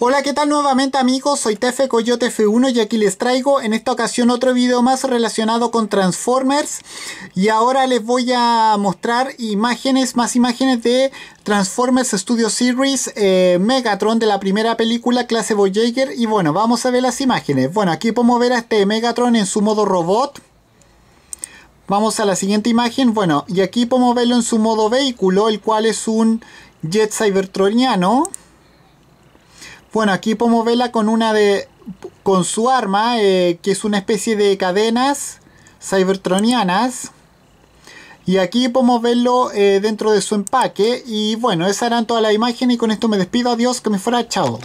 Hola, ¿qué tal nuevamente amigos? Soy Tefe Coyote F1 y aquí les traigo en esta ocasión otro video más relacionado con Transformers y ahora les voy a mostrar imágenes, más imágenes de Transformers Studio Series eh, Megatron de la primera película clase Voyager y bueno, vamos a ver las imágenes. Bueno, aquí podemos ver a este Megatron en su modo robot. Vamos a la siguiente imagen, bueno, y aquí podemos verlo en su modo vehículo, el cual es un jet cybertroniano. Bueno, aquí podemos verla con una de. con su arma, eh, que es una especie de cadenas cybertronianas. Y aquí podemos verlo eh, dentro de su empaque. Y bueno, esa eran toda la imagen Y con esto me despido. Adiós, que me fuera. Chao.